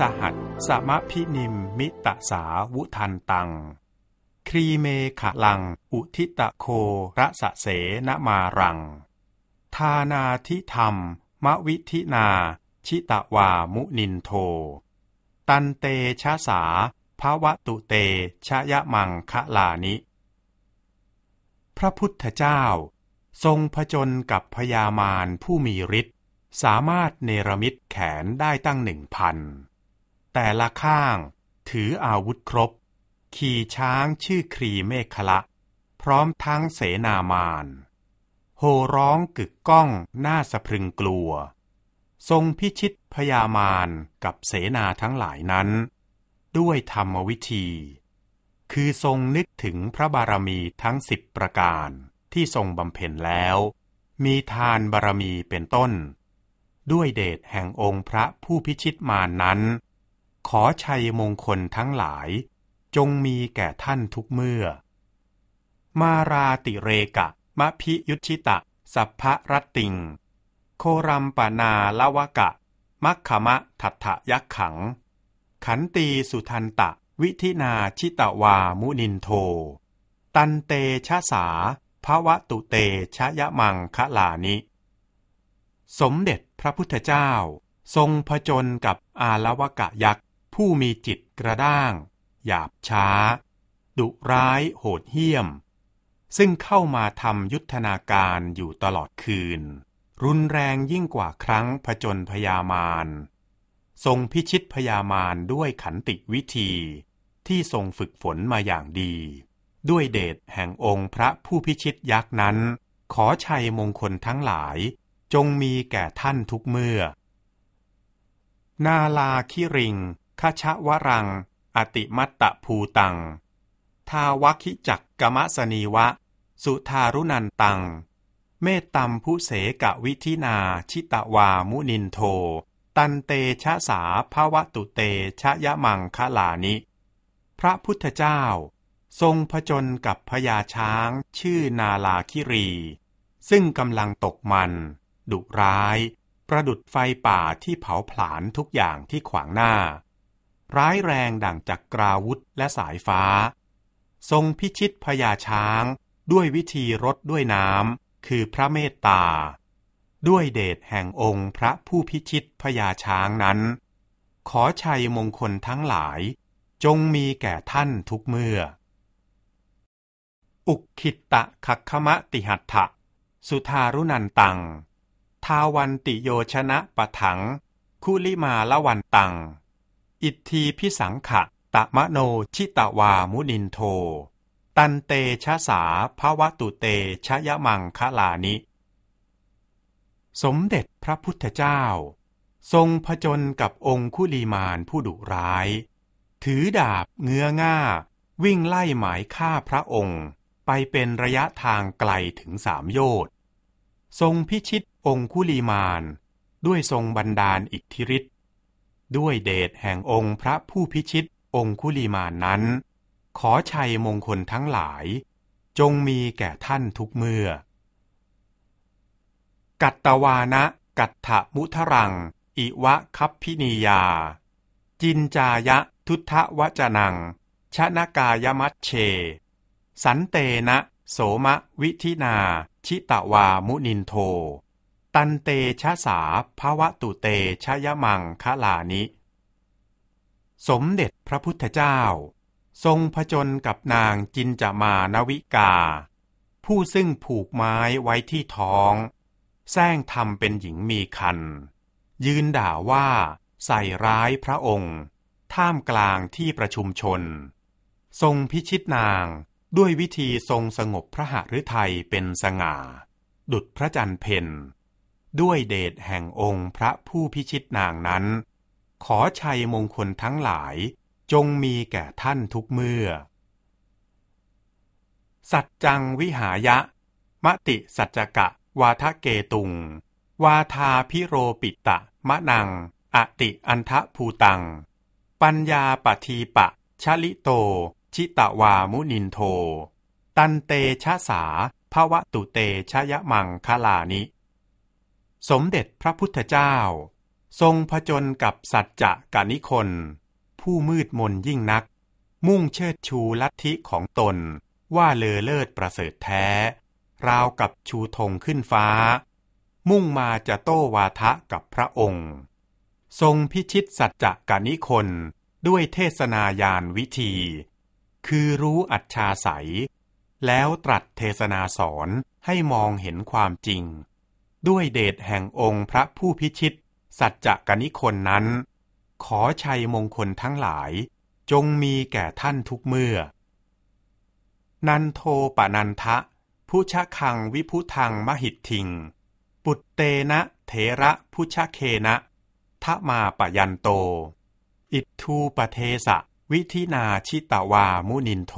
สหัสสมพินิมมิตะสาวุทันตัง ครีเมขะลังอุทิตะโคระสะเสนมารัง ทานาทิธรรม มวิธินาชิตะวามุนินโท ตันเตชะสาภาวะตุเตชะยะมังคะลานิ พระพุทธเจ้า ทรงผจญกับพญามารผู้มีฤทธิ์สามารถเนรมิตแขนได้ตั้งหนึ่งพันแต่ละข้างถืออาวุธครบ ขี่ช้างชื่อครีเมฆละพร้อมทั้งเสนามานโหร้องกึกก้องหน้าสะพรึงกลัว ทรงพิชิตพยามารกับเสนาทั้งหลายนั้น ด้วยธรรมวิธี คือทรงนึกถึงพระบารมีทั้งสิบประการที่ทรงบำเพ็ญแล้ว มีทานบารมีเป็นต้น ด้วยเดชแห่งองค์พระผู้พิชิตมานั้นขอชัยมงคลทั้งหลาย จงมีแก่ท่านทุกเมื่อ มาราติเรกะมะพิยุชิตะสัพพรติง โครัมปนาละวะกะ มัคคมะทัตทยักขัง ขันตีสุทันตะ วิธินาชิตวามุนินโท ตันเตชะสาภวะตุเตชะยะมังคะลานิ สมเด็จพระพุทธเจ้า ทรงผจญกับอาละวะกะยักษผู้มีจิตกระด้าง หยาบช้า ดุร้ายโหดเหี้ยม ซึ่งเข้ามาทำยุทธนาการอยู่ตลอดคืน รุนแรงยิ่งกว่าครั้งผจญพยามาร ทรงพิชิตพยามารด้วยขันติวิธี ที่ทรงฝึกฝนมาอย่างดี ด้วยเดชแห่งองค์พระผู้พิชิตยักษ์นั้น ขอชัยมงคลทั้งหลายจงมีแก่ท่านทุกเมื่อ นาลาคิริงคชวรัง อติมัตตภูตัง ทาวคิจักกมะสนีวะ สุทารุนันตัง เมตตมผู้เสกวิทินา ชิตวามุนินโท ตันเตชะสาภาวตุเต ชะยะมังคะลานิ พระพุทธเจ้า ทรงผจญกับพญาช้างชื่อนาลาคิรี ซึ่งกำลังตกมัน ดุร้าย ประดุดไฟป่าที่เผาผลาญทุกอย่างที่ขวางหน้าร้ายแรงดั่งจักกราวุธและสายฟ้า ทรงพิชิตพญาช้างด้วยวิธีรดด้วยน้ำคือพระเมตตา ด้วยเดชแห่งองค์พระผู้พิชิตพญาช้างนั้น ขอชัยมงคลทั้งหลาย จงมีแก่ท่านทุกเมื่อ อุกขิตตะขัคคมะติหัตถะ สุทารุนันตัง ทาวันติโยชนะปะถัง คุลิมาละวันตังอิทธีพิสังขะตะมะโนชิตวามุนินโท ตันเตชะสาภาวะตุเตชะยะมังคะลานิ สมเด็จพระพุทธเจ้า ทรงผจญกับองคุลีมานผู้ดุร้าย ถือดาบเงื้อง่าวิ่งไล่หมายฆ่าพระองค์ไปเป็นระยะทางไกลถึงสามโยชน์ ทรงพิชิตองคุลีมาน ด้วยทรงบันดาลอิทธิฤทธิด้วยเดชแห่งองค์พระผู้พิชิต องคุลีมานนั้น ขอชัยมงคลทั้งหลาย จงมีแก่ท่านทุกเมื่อ กัตตวานะ กัตถมุทรัง อิวะคัพพินียา จินจายะทุทธวจนังชนกายมัชเช สันเตนะโสมะวิทินา ชิตวามุนินโทตันเตชะสาภาวะตุเตชะยะมังคะลานิ สมเด็จพระพุทธเจ้า ทรงผจญกับนางจินจามานวิกา ผู้ซึ่งผูกไม้ไว้ที่ท้องแซงทำเป็นหญิงมีคัน ยืนด่าว่าใส่ร้ายพระองค์ ท่ามกลางที่ประชุมชน ทรงพิชิตนางด้วยวิธีทรงสงบพระหฤทัยเป็นสง่า ดุดพระจันทร์เพนด้วยเดชแห่งองค์พระผู้พิชิตนางนั้น ขอชัยมงคลทั้งหลาย จงมีแก่ท่านทุกเมื่อ สัจจังวิหายะ มติสัจกะวาทะเกตุง วาทาพิโรปิตะมะนัง อติอันทะภูตัง ปัญญาปทีปะชะลิโต ชิตวามุนินโท ตันเตชะสา ภวะตุเตชะยะมังคลานิสมเด็จพระพุทธเจ้า ทรงผจญกับสัจจะกานิคน ผู้มืดมนยิ่งนัก มุ่งเชิดชูลัทธิของตนว่าเลอเลิศประเสริฐแท้ ราวกับชูธงขึ้นฟ้า มุ่งมาจะโต้วาทะกับพระองค์ ทรงพิชิตสัจจะกานิคนด้วยเทศนายานวิธี คือรู้อัจฉาิัย แล้วตรัสเทศนาสอน ให้มองเห็นความจริงด้วยเดชแห่งองค์พระผู้พิชิตสัจจะกนิคนนั้น ขอชัยมงคลทั้งหลาย จงมีแก่ท่านทุกเมื่อ นันโทปนันทะผู้ชะคังวิพุทังมหิตทิง ปุตเตนะเถระผู้ชะเคนะทะมาปยันโต อิทูปเทสะวิธินาชิตาวามุนินโท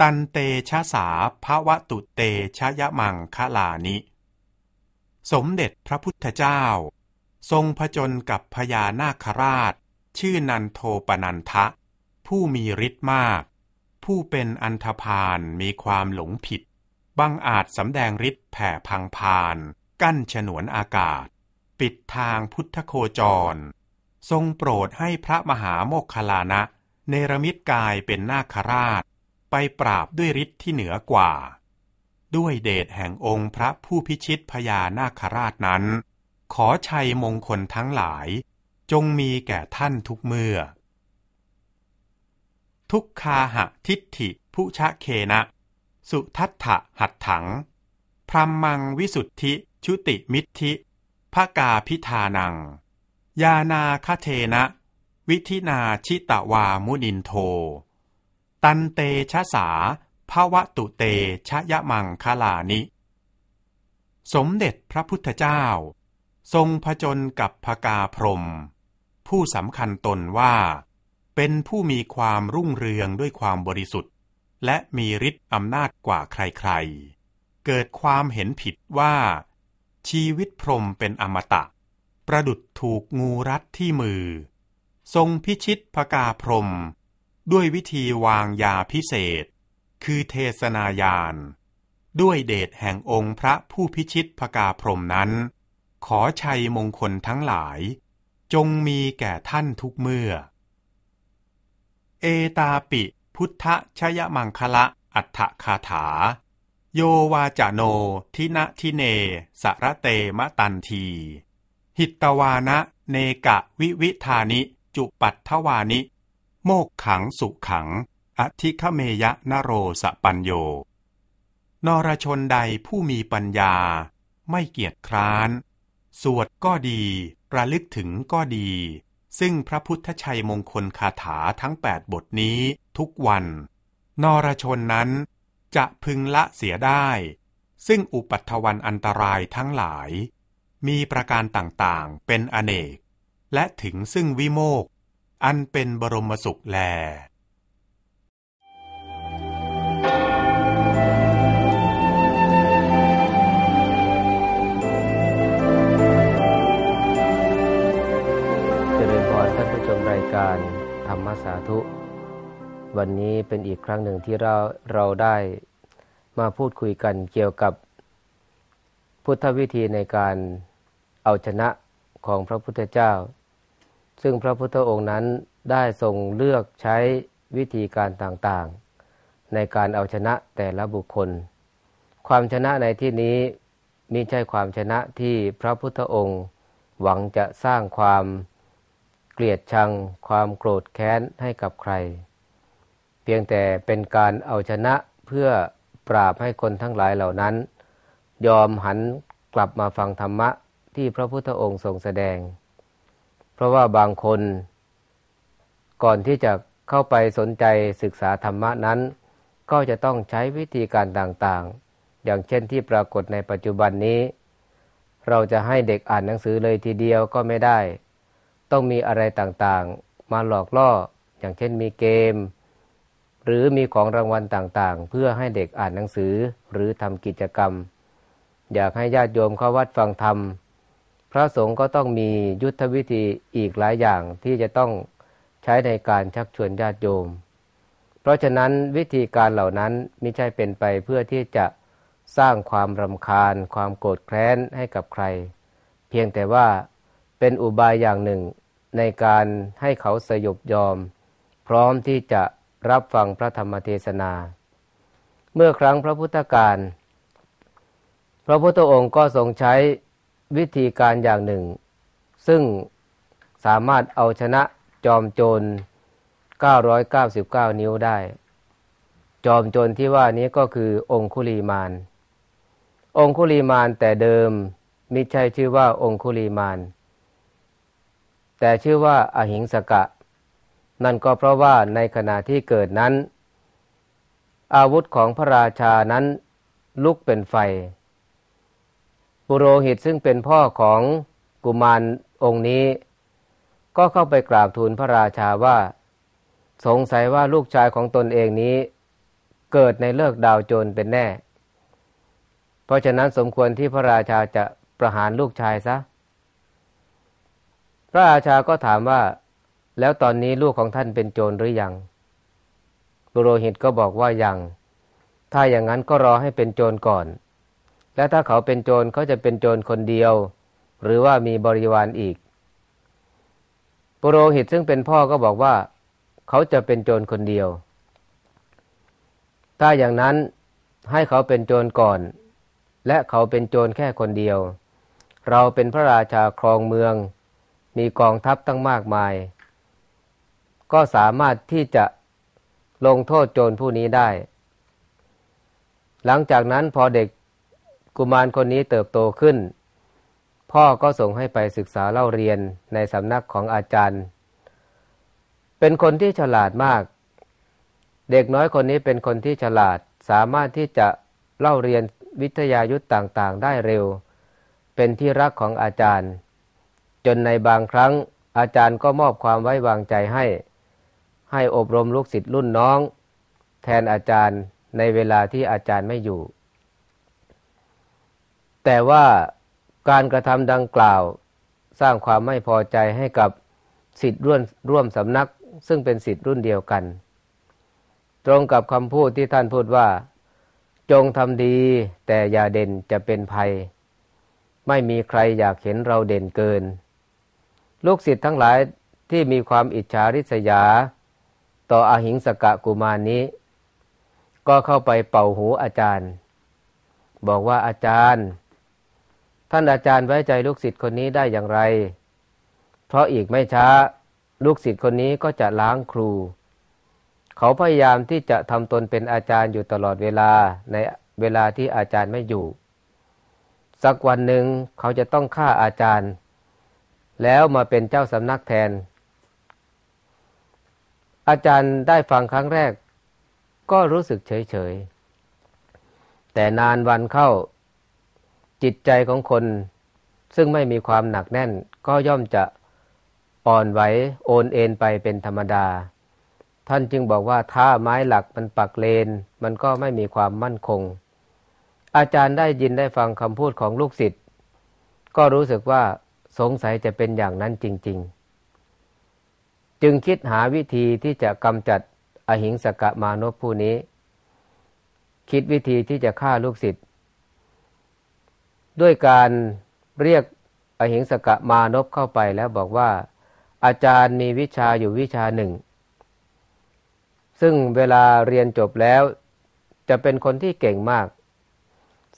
ตันเตชะสาภวะตุเตชะยะมังคลานิสมเด็จพระพุทธเจ้า ทรงผจญกับพญานาคราช ชื่อนันโทปนันทะ ผู้มีฤทธิ์มาก ผู้เป็นอันธพาลมีความหลงผิดบังอาจสำแดงฤทธิ์แผ่พังพาน กั้นฉนวนอากาศ ปิดทางพุทธโคจร ทรงโปรดให้พระมหาโมคคลานะ เนรมิตกายเป็นนาคราช ไปปราบด้วยฤทธิ์ที่เหนือกว่าด้วยเดชแห่งองค์พระผู้พิชิตพญานาคราชนั้น ขอชัยมงคลทั้งหลาย จงมีแก่ท่านทุกเมื่อ ทุกคาหะทิฏฐิผู้ชะเคนะ สุทัตถะหัดถัง พรมังวิสุทธิชุติมิทธิะกาพิธานังยานาคเทนะ วิธินาชิตวามุนินโท ตันเตชะสาภาวะตุเตชะยะมังคลานิ สมเด็จพระพุทธเจ้า ทรงผจญกับพกาพรม ผู้สำคัญตนว่า เป็นผู้มีความรุ่งเรืองด้วยความบริสุทธิ์ และมีฤทธิ์อำนาจกว่าใครๆ เกิดความเห็นผิดว่า ชีวิตพรมเป็นอมตะ ประดุดถูกงูรัดที่มือ ทรงพิชิตพกาพรม ด้วยวิธีวางยาพิเศษคือเทศนายาน ด้วยเดชแห่งองค์พระผู้พิชิตพกาพรมนั้น ขอชัยมงคลทั้งหลาย จงมีแก่ท่านทุกเมื่อ เอตาปิ พุทธชยมังคละอัฏฐคาถา โยวาจาโนทินะทิเน สระเตมะตันที หิตวานะ เนกะวิวิธานิจุปัตทวานิ โมกขังสุขังอธิคเมยะนโร สปัญโยนรชนใดผู้มีปัญญาไม่เกียจคร้าน สวดก็ดี ระลึกถึงก็ดี ซึ่งพระพุทธชัยมงคลคาถาทั้งแปดบทนี้ทุกวันนรชนนั้นจะพึงละเสียได้ ซึ่งอุปัตถวันอันตรายทั้งหลาย มีประการต่างๆเป็นอเนก และถึงซึ่งวิโมก อันเป็นบรมสุขแลสาธุ วันนี้เป็นอีกครั้งหนึ่งที่เราเราได้มาพูดคุยกันเกี่ยวกับ พุทธวิธีในการเอาชนะของพระพุทธเจ้า ซึ่งพระพุทธองค์นั้นได้ทรงเลือกใช้วิธีการต่างๆ ในการเอาชนะแต่ละบุคคล ความชนะในที่นี้มีใช่ความชนะที่พระพุทธองค์หวังจะสร้างความลียดชังความโกรธแค้นให้กับใคร เพียงแต่เป็นการเอาชนะเพื่อปราบให้คนทั้งหลายเหล่านั้น ยอมหันกลับมาฟังธรรมะที่พระพุทธองค์ทรงแสดง เพราะว่าบางคน ก่อนที่จะเข้าไปสนใจศึกษาธรรมะนั้น ก็จะต้องใช้วิธีการต่างๆ อย่างเช่นที่ปรากฏในปัจจุบันนี้ เราจะให้เด็กอ่านหนังสือเลยทีเดียวก็ไม่ได้ต้องมีอะไรต่างๆ มาหลอกล่อ อย่างเช่นมีเกม หรือมีของรางวัลต่างๆ เพื่อให้เด็กอ่านหนังสือหรือทำกิจกรรม อยากให้ญาติโยมเข้าวัดฟังธรรมพระสงฆ์ก็ต้องมียุทธวิธีอีกหลายอย่างที่จะต้องใช้ในการชักชวนญาติโยม เพราะฉะนั้นวิธีการเหล่านั้นไม่ใช่เป็นไปเพื่อที่จะสร้างความรำคาญความโกรธแค้นให้กับใคร เพียงแต่ว่าเป็นอุบายอย่างหนึ่งในการให้เขาสยบยอมพร้อมที่จะรับฟังพระธรรมเทศนา เมื่อครั้งพระพุทธการ พระพุทธองค์ก็ทรงใช้วิธีการอย่างหนึ่ง ซึ่งสามารถเอาชนะจอมโจร 999 นิ้วได้ จอมโจรที่ว่านี้ก็คือองคุลีมานองคุลีมานแต่เดิมมิใช่ชื่อว่าองคุลีมานแต่ชื่อว่าอาหิงสกะนั่นก็เพราะว่าในขณะที่เกิดนั้น อาวุธของพระราชานั้นลุกเป็นไฟปุโรหิตซึ่งเป็นพ่อของกุมารองค์นี้ ก็เข้าไปกราบทูลพระราชาว่า สงสัยว่าลูกชายของตนเองนี้ เกิดในเลิกดาวโจรเป็นแน่ เพราะฉะนั้นสมควรที่พระราชาจะประหารลูกชายซะเพระอาชาก็ถามว่า แล้วตอนนี้ลูกของท่านเป็นโจรหรือยัง ปุโรหิตก็บอกว่ายัง ถ้าอย่างนั้นก็รอให้เป็นโจรก่อน และถ้าเขาเป็นโจรเขาจะเป็นโจรคนเดียว หรือว่ามีบริวารอีก ปุโรหิตซึ่งเป็นพ่อก็บอกว่า เขาจะเป็นโจรคนเดียว ถ้าอย่างนั้นให้เขาเป็นโจรก่อน และเขาเป็นโจรแค่คนเดียว เราเป็นพระราชาครองเมืองมีกองทัพตั้งมากมาย ก็สามารถที่จะลงโทษโจรผู้นี้ได้ หลังจากนั้นพอเด็กกุมารคนนี้เติบโตขึ้น พ่อก็ส่งให้ไปศึกษาเล่าเรียนในสำนักของอาจารย์ เป็นคนที่ฉลาดมาก เด็กน้อยคนนี้เป็นคนที่ฉลาด สามารถที่จะเล่าเรียนวิทยายุทธ์ต่างๆได้เร็ว เป็นที่รักของอาจารย์จนในบางครั้งอาจารย์ก็มอบความไว้วางใจให้ ให้อบรมลูกศิษย์รุ่นน้อง แทนอาจารย์ในเวลาที่อาจารย์ไม่อยู่ แต่ว่าการกระทำดังกล่าว สร้างความไม่พอใจให้กับ สิทธิ์ร่วมร่วมสำนัก ซึ่งเป็นสิทธิ์รุ่นเดียวกัน ตรงกับคำพูดที่ท่านพูดว่า จงทำดีแต่อย่าเด่นจะเป็นภัย ไม่มีใครอยากเห็นเราเด่นเกินลูกศิษย์ทั้งหลายที่มีความอิจฉาริษยา ต่ออาหิงสกะกุมานี้ ก็เข้าไปเป่าหูอาจารย์ บอกว่าอาจารย์ ท่านอาจารย์ไว้ใจลูกศิษย์คนนี้ได้อย่างไร เพราะอีกไม่ช้าลูกศิษย์คนนี้ก็จะล้างครู เขาพยายามที่จะทำตนเป็นอาจารย์อยู่ตลอดเวลาในเวลาที่อาจารย์ไม่อยู่ สักวันหนึ่งเขาจะต้องฆ่าอาจารย์แล้วมาเป็นเจ้าสำนักแทน อาจารย์ได้ฟังครั้งแรก ก็รู้สึกเฉยเฉย แต่นานวันเข้าจิตใจของคน ซึ่งไม่มีความหนักแน่น ก็ย่อมจะอ่อนไหวโอนเอ็นไปเป็นธรรมดา ท่านจึงบอกว่า ถ้าไม้หลักมันปักเลน มันก็ไม่มีความมั่นคง อาจารย์ได้ยินได้ฟังคำพูดของลูกศิษย์ก็รู้สึกว่าสงสัยจะเป็นอย่างนั้นจริงๆ จึงคิดหาวิธีที่จะกำจัดอหิงสกะมานพผู้นี้ คิดวิธีที่จะฆ่าลูกศิษย์ด้วยการเรียกอหิงสกะมานพเข้าไปแล้วบอกว่า อาจารย์มีวิชาอยู่วิชาหนึ่ง ซึ่งเวลาเรียนจบแล้ว จะเป็นคนที่เก่งมาก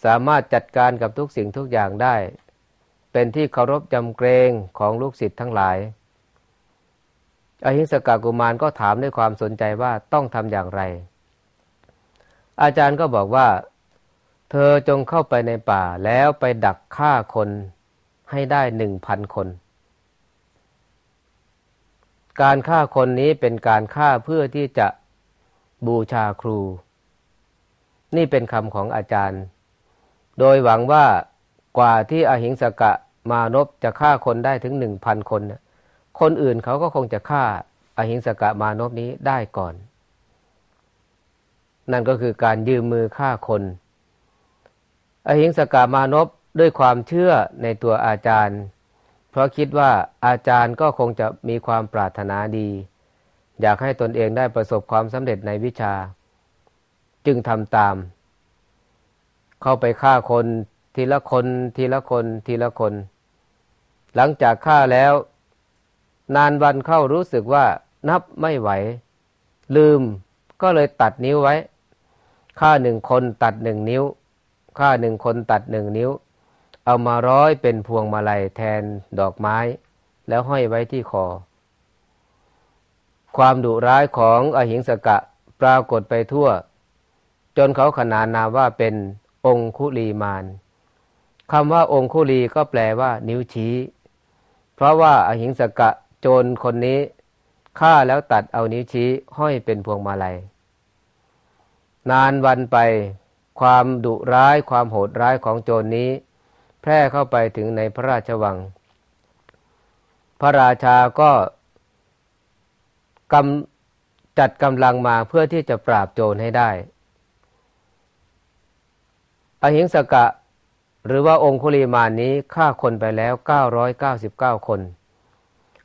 สามารถจัดการกับทุกสิ่งทุกอย่างได้เป็นที่เคารพจำเกรงของลูกศิษย์ทั้งหลาย อหิงสกากุมารก็ถามด้วยความสนใจว่าต้องทำอย่างไร อาจารย์ก็บอกว่าเธอจงเข้าไปในป่าแล้วไปดักฆ่าคนให้ได้หนึ่งพันคน การฆ่าคนนี้เป็นการฆ่าเพื่อที่จะบูชาครู นี่เป็นคำของอาจารย์ โดยหวังว่ากว่าที่อหิงสกะมานพจะฆ่าคนได้ถึงหนึ่งพันคน คนอื่นเขาก็คงจะฆ่าอหิงสกะมานพนี้ได้ก่อน นั่นก็คือการยืมมือฆ่าคน อหิงสกะมานพด้วยความเชื่อในตัวอาจารย์ เพราะคิดว่าอาจารย์ก็คงจะมีความปรารถนาดี อยากให้ตนเองได้ประสบความสำเร็จในวิชา จึงทำตาม เข้าไปฆ่าคน ทีละคน ทีละคน ทีละคนหลังจากฆ่าแล้ว นานวันเข้ารู้สึกว่านับไม่ไหว ลืมก็เลยตัดนิ้วไว้ฆ่าหนึ่งคนตัดหนึ่งนิ้วฆ่าหนึ่งคนตัดหนึ่งนิ้ว เอามาร้อยเป็นพวงมาลัยแทนดอกไม้ แล้วห้อยไว้ที่คอความดุร้ายของอหิงสกะปรากฏไปทั่ว จนเขาขนานนามว่าเป็นองคุลีมานคำว่าองคุลีก็แปลว่านิ้วชี้เพราะว่าอาหิงสกะโจรคนนี้ฆ่าแล้วตัดเอานิ้วชี้ ห้อยเป็นพวงมาลัย นานวันไปความดุร้าย ความโหดร้ายของโจรนนี้ แพร่เข้าไปถึงในพระราชวัง พระราชาก็กำจัดกำลังมาเพื่อที่จะปราบโจรให้ได้ อหิงสกะหรือว่าองคุลีมานนี้ฆ่าคนไปแล้ว 999 คน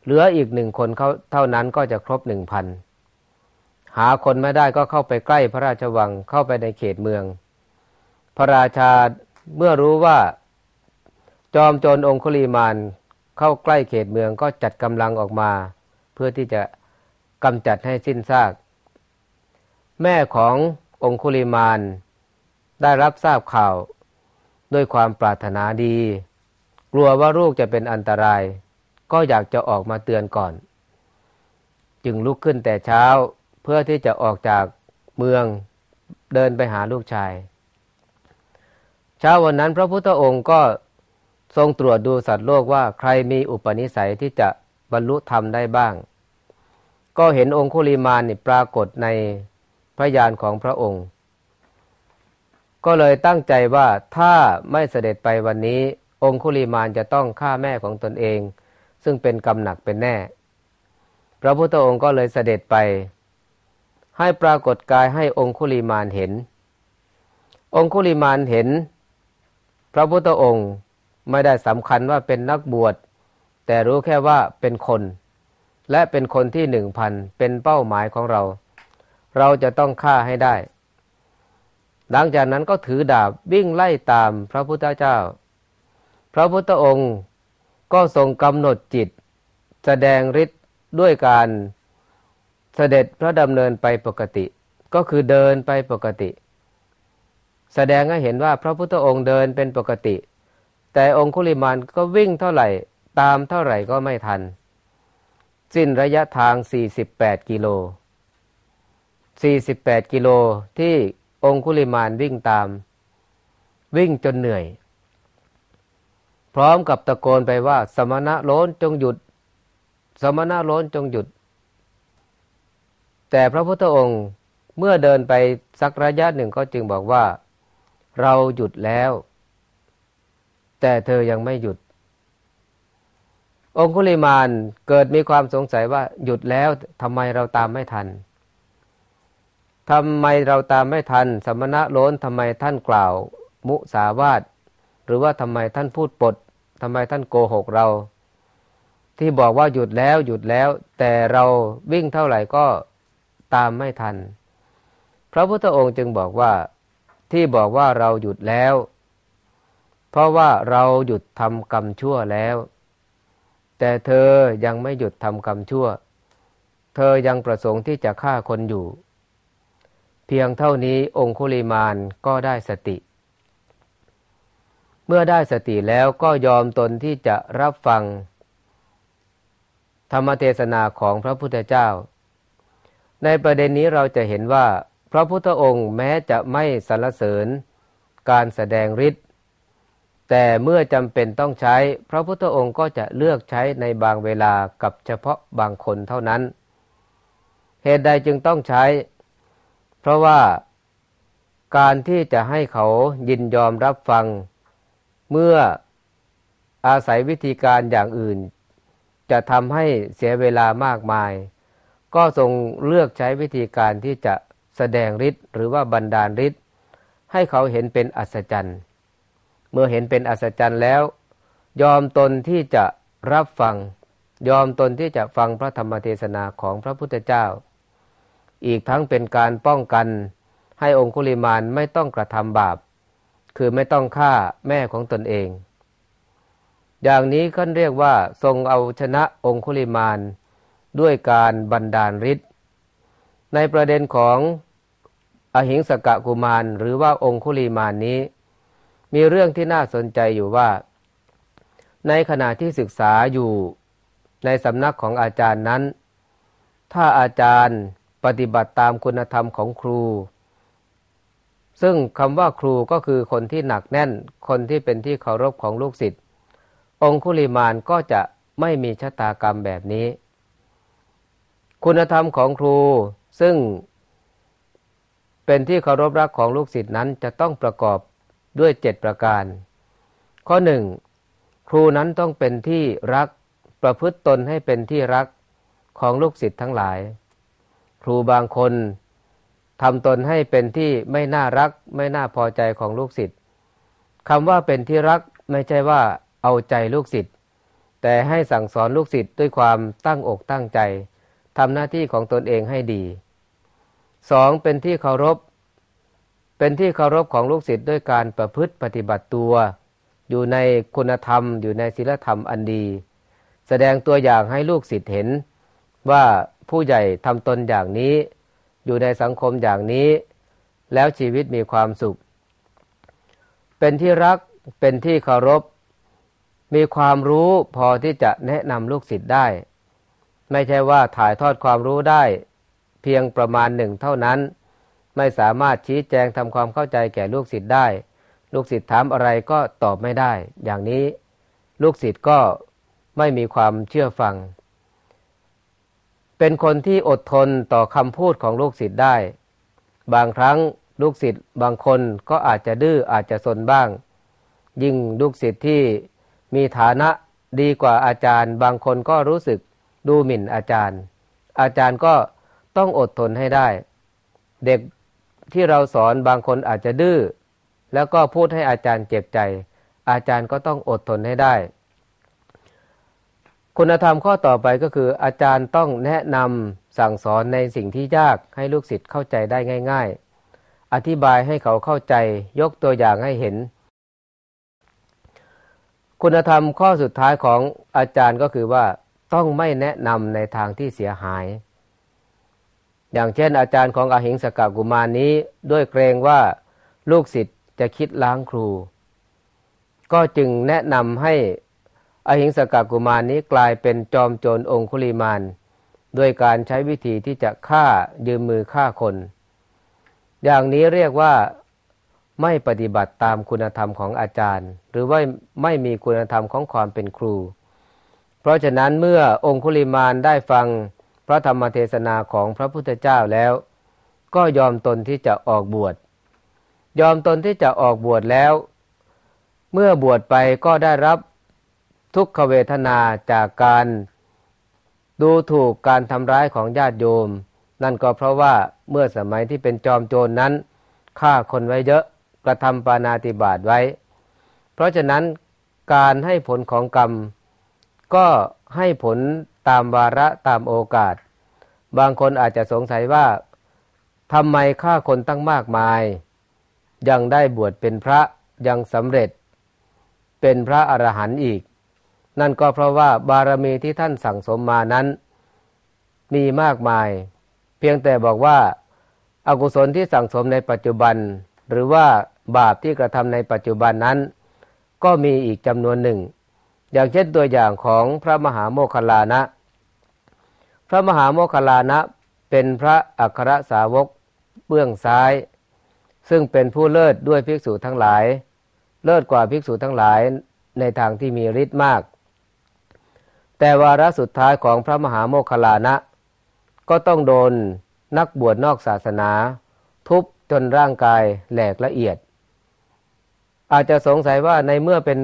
เหลืออีกหนึ่งคนเขาเท่านั้นก็จะครบหนึ่งพัน หาคนไม่ได้ก็เข้าไปใกล้พระราชวัง เข้าไปในเขตเมือง พระราชาเมื่อรู้ว่าจอมโจรองคุลีมาน เข้าใกล้เขตเมืองก็จัดกำลังออกมา เพื่อที่จะกำจัดให้สิ้นซาก แม่ขององคุลีมานได้รับทราบข่าวด้วยความปรารถนาดี กลัวว่าลูกจะเป็นอันตราย ก็อยากจะออกมาเตือนก่อน จึงลุกขึ้นแต่เช้าเพื่อที่จะออกจากเมืองเดินไปหาลูกชาย เช้าวันนั้นพระพุทธองค์ก็ทรงตรวจดูสัตว์โลกว่าใครมีอุปนิสัยที่จะบรรลุธรรมได้บ้าง ก็เห็นองคุลิมานปรากฏในพระยานของพระองค์ก็เลยตั้งใจว่าถ้าไม่เสด็จไปวันนี้ องคุลีมานจะต้องฆ่าแม่ของตนเอง ซึ่งเป็นกำหนักเป็นแน่ พระพุทธองค์ก็เลยเสด็จไป ให้ปรากฏกายให้องคุลีมานเห็น องคุลีมานเห็น พระพุทธองค์ไม่ได้สำคัญว่าเป็นนักบวชแต่รู้แค่ว่าเป็นคน และเป็นคนที่หนึ่งพันเป็นเป้าหมายของเรา เราจะต้องฆ่าให้ได้หลังจากนั้นก็ถือดาบวิ่งไล่ตามพระพุทธเจ้า พระพุทธองค์ก็ทรงกำหนดจิต แสดงฤทธิ์ด้วยการเสด็จพระดำเนินไปปกติ ก็คือเดินไปปกติ แสดงให้เห็นว่าพระพุทธองค์เดินเป็นปกติ แต่องคุลิมานก็วิ่งเท่าไหร่ตามเท่าไหร่ก็ไม่ทันสิ้นระยะทาง 48 กิโล 48 กิโลที่องคุลิมานวิ่งตามวิ่งจนเหนื่อย พร้อมกับตะโกนไปว่า สมณะโล้นจงหยุด สมณะโล้นจงหยุด แต่พระพุทธองค์เมื่อเดินไปสักระยะหนึ่งก็จึงบอกว่าเราหยุดแล้ว แต่เธอยังไม่หยุดองคุลิมานเกิดมีความสงสัยว่าหยุดแล้วทำไมเราตามไม่ทันทำไมเราตามไม่ทัน สมณะโล้นทำไมท่านกล่าว มุสาวาทหรือว่าทำไมท่านพูดปด ทำไมท่านโกหกเรา ที่บอกว่าหยุดแล้วหยุดแล้ว แต่เราวิ่งเท่าไหร่ก็ตามไม่ทัน พระพุทธองค์จึงบอกว่า ที่บอกว่าเราหยุดแล้ว เพราะว่าเราหยุดทำกรรมชั่วแล้ว แต่เธอยังไม่หยุดทำกรรมชั่ว เธอยังประสงค์ที่จะฆ่าคนอยู่เพียงเท่านี้องคุลิมานก็ได้สติ เมื่อได้สติแล้วก็ยอมตนที่จะรับฟัง ธรรมเทศนาของพระพุทธเจ้า ในประเด็นนี้เราจะเห็นว่า พระพุทธองค์แม้จะไม่สรรเสริญการแสดงฤทธิ์ แต่เมื่อจำเป็นต้องใช้ พระพุทธองค์ก็จะเลือกใช้ในบางเวลากับเฉพาะบางคนเท่านั้น เหตุใดจึงต้องใช้เพราะว่าการที่จะให้เขายินยอมรับฟังเมื่ออาศัยวิธีการอย่างอื่นจะทำให้เสียเวลามากมาย ก็ทรงเลือกใช้วิธีการที่จะแสดงฤทธิ์หรือว่าบรรดาฤทธิ์ให้เขาเห็นเป็นอัศจรรย์ เมื่อเห็นเป็นอัศจรรย์แล้วยอมตนที่จะรับฟังยอมตนที่จะฟังพระธรรมเทศนาของพระพุทธเจ้าอีกทั้งเป็นการป้องกันให้องคุลิมานไม่ต้องกระทำบาป คือไม่ต้องฆ่าแม่ของตนเอง อย่างนี้ก็เรียกว่าทรงเอาชนะองคุลิมานด้วยการบันดาลฤทธิ์ ในประเด็นของอหิงสกะกุมารหรือว่าองคุลิมานนี้ มีเรื่องที่น่าสนใจอยู่ว่า ในขณะที่ศึกษาอยู่ในสำนักของอาจารย์นั้น ถ้าอาจารย์ปฏิบัติตามคุณธรรมของครู ซึ่งคำว่าครูก็คือคนที่หนักแน่น คนที่เป็นที่เคารพของลูกศิษย์ องคุลิมานก็จะไม่มีชะตากรรมแบบนี้ คุณธรรมของครู ซึ่ง เป็นที่เคารพรักของลูกศิษย์นั้นจะต้องประกอบด้วยเจ็ดประการ ข้อหนึ่ง ครูนั้นต้องเป็นที่รักประพฤติตนให้เป็นที่รักของลูกศิษย์ทั้งหลายครูบางคนทำตนให้เป็นที่ไม่น่ารักไม่น่าพอใจของลูกศิษย์คำว่าเป็นที่รักไม่ใช่ว่าเอาใจลูกศิษย์ แต่ให้สั่งสอนลูกศิษย์ด้วยความตั้งอกตั้งใจทำหน้าที่ของตนเองให้ดีสอง เป็นที่เคารพ เป็นที่เคารพของลูกศิษย์ ด้วยการประพฤติปฏิบัติตัว อยู่ในคุณธรรมอยู่ในศีลธรรมอันดี แสดงตัวอย่างให้ลูกศิษย์เห็นว่าผู้ใหญ่ทำตนอย่างนี้ อยู่ในสังคมอย่างนี้ แล้วชีวิตมีความสุข เป็นที่รักเป็นที่เคารพ มีความรู้พอที่จะแนะนำลูกศิษย์ได้ ไม่ใช่ว่าถ่ายทอดความรู้ได้ เพียงประมาณหนึ่งเท่านั้น ไม่สามารถชี้แจงทำความเข้าใจแก่ลูกศิษย์ได้ ลูกศิษย์ถามอะไรก็ตอบไม่ได้ อย่างนี้ ลูกศิษย์ก็ไม่มีความเชื่อฟังเป็นคนที่อดทนต่อคำพูดของลูกศิษย์ได้ บางครั้งลูกศิษย์บางคนก็อาจจะดื้ออาจจะสนบ้าง ยิ่งลูกศิษย์ที่มีฐานะดีกว่าอาจารย์ บางคนก็รู้สึกดูหมิ่นอาจารย์ อาจารย์ก็ต้องอดทนให้ได้ เด็กที่เราสอนบางคนอาจจะดื้อแล้วก็พูดให้อาจารย์เจ็บใจ อาจารย์ก็ต้องอดทนให้ได้คุณธรรมข้อต่อไปก็คืออาจารย์ต้องแนะนำสั่งสอนในสิ่งที่ยากให้ลูกศิษย์เข้าใจได้ง่าย ๆ อธิบายให้เขาเข้าใจยกตัวอย่างให้เห็น คุณธรรมข้อสุดท้ายของอาจารย์ก็คือว่าต้องไม่แนะนำในทางที่เสียหาย อย่างเช่น อาจารย์ของอาหิงสกะกุมารนี้ด้วยเกรงว่าลูกศิษย์จะคิดล้างครู ก็จึงแนะนำให้อหิงสกากุมารนี้กลายเป็นจอมโจรองคุลิมานด้วยการใช้วิธีที่จะฆ่ายืมมือฆ่าคน อย่างนี้เรียกว่าไม่ปฏิบัติตามคุณธรรมของอาจารย์ หรือว่าไม่มีคุณธรรมของความเป็นครู เพราะฉะนั้นเมื่อองคุลิมานได้ฟังพระธรรมเทศนาของพระพุทธเจ้าแล้ว ก็ยอมตนที่จะออกบวช ยอมตนที่จะออกบวชแล้ว เมื่อบวชไปก็ได้รับทุกขเวทนาจากการดูถูกการทำร้ายของญาติโยม นั่นก็เพราะว่าเมื่อสมัยที่เป็นจอมโจรนนั้นฆ่าคนไว้เยอะกระทำปานาติบาตไว้ เพราะฉะนั้นการให้ผลของกรรม ก็ให้ผลตามวาระตามโอกาส บางคนอาจจะสงสัยว่าทำไมฆ่าคนตั้งมากมาย ยังได้บวชเป็นพระยังสำเร็จเป็นพระอรหันต์อีกนั่นก็เพราะว่าบารมีที่ท่านสั่งสมมานั้น มีมากมาย เพียงแต่บอกว่าอากุศลที่สั่งสมในปัจจุบัน หรือว่าบาปที่กระทำในปัจจุบันนั้น ก็มีอีกจำนวนหนึ่ง อย่างเช่นตัวอย่างของพระมหาโมคคลานะ พระมหาโมคคลานะเป็นพระอัครสาวกเบื้องซ้าย ซึ่งเป็นผู้เลิศด้วยภิกษุทั้งหลาย เลิศกว่าภิกษุทั้งหลายในทางที่มีฤทธิ์มากแต่วาระสุดท้ายของพระมหาโมคลานะก็ต้องโดนนักบวชนอกศาสนา ทุบจนร่างกายแหลกละเอียด อาจจะสงสัยว่าในเมื่อเป็น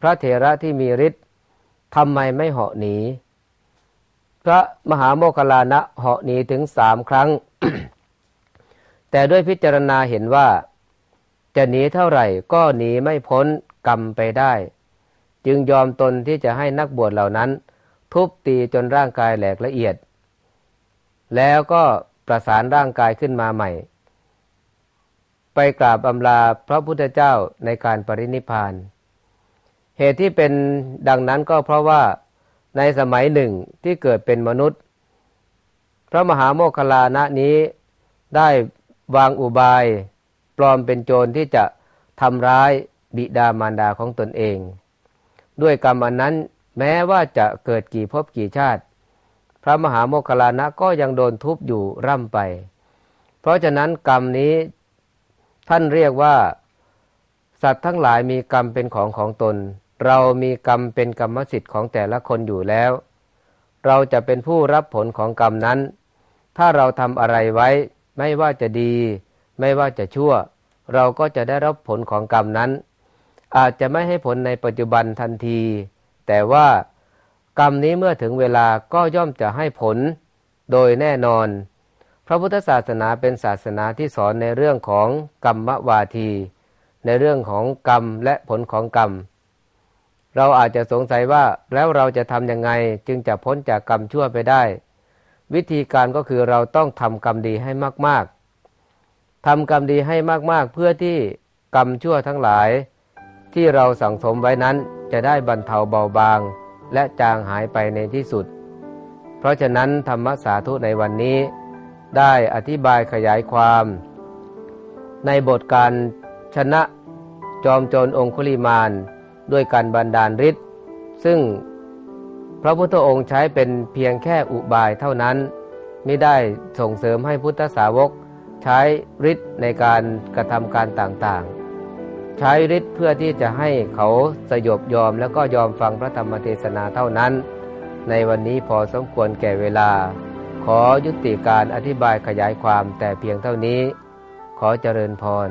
พระเถระที่มีฤทธิ์ทำไมไม่เหาะหนีพระมหาโมคคลานะเหาะหนีถึงสามครั้ง แต่ด้วยพิจารณาเห็นว่า จะหนีเท่าไหร่ก็หนีไม่พ้นกรรมไปได้ จึงยอมตนที่จะให้นักบวชเหล่านั้นทุบตีจนร่างกายแหลกละเอียด แล้วก็ประสานร่างกายขึ้นมาใหม่ ไปกราบอำลาพระพุทธเจ้าในการปรินิพาน เหตุที่เป็นดังนั้นก็เพราะว่าในสมัยหนึ่งที่เกิดเป็นมนุษย์ พระมหาโมคคลานะนี้ได้วางอุบาย ปลอมเป็นโจรที่จะทำร้ายบิดามารดาของตนเอง ด้วยกรรมอันนั้นแม้ว่าจะเกิดกี่ภพกี่ชาติ พระมหาโมคคลานะก็ยังโดนทุบอยู่ร่ำไป เพราะฉะนั้นกรรมนี้ ท่านเรียกว่า สัตว์ทั้งหลายมีกรรมเป็นของของตน เรามีกรรมเป็นกรรมสิทธิ์ของแต่ละคนอยู่แล้ว เราจะเป็นผู้รับผลของกรรมนั้น ถ้าเราทำอะไรไว้ ไม่ว่าจะดี ไม่ว่าจะชั่ว เราก็จะได้รับผลของกรรมนั้น อาจจะไม่ให้ผลในปัจจุบันทันทีแต่ว่ากรรมนี้เมื่อถึงเวลาก็ย่อมจะให้ผลโดยแน่นอน พระพุทธศาสนาเป็นศาสนาที่สอนในเรื่องของกรรมวาทีในเรื่องของกรรมและผลของกรรมเราอาจจะสงสัยว่า แล้วเราจะทำยังไงจึงจะพ้นจากกรรมชั่วไปได้ วิธีการก็คือเราต้องทำกรรมดีให้มากๆทำกรรมดีให้มากๆเพื่อที่กรรมชั่วทั้งหลายที่เราสั่งสมไว้นั้นจะได้บรรเทาเบาบางและจางหายไปในที่สุด เพราะฉะนั้นธรรมสาธุในวันนี้ได้อธิบายขยายความ ในบทการชนะจอมโจรองคุลิมานด้วยการบันดาลฤทธิ์ซึ่งพระพุทธองค์ใช้เป็นเพียงแค่อุบายเท่านั้นไม่ได้ส่งเสริมให้พุทธสาวกใช้ฤทธิ์ในการกระทำการต่างๆใช้ฤทธิ์เพื่อที่จะให้เขาสยบยอมแล้วก็ยอมฟังพระธรรมเทศนาเท่านั้น ในวันนี้พอสมควรแก่เวลา ขอยุติการอธิบายขยายความแต่เพียงเท่านี้ ขอเจริญพร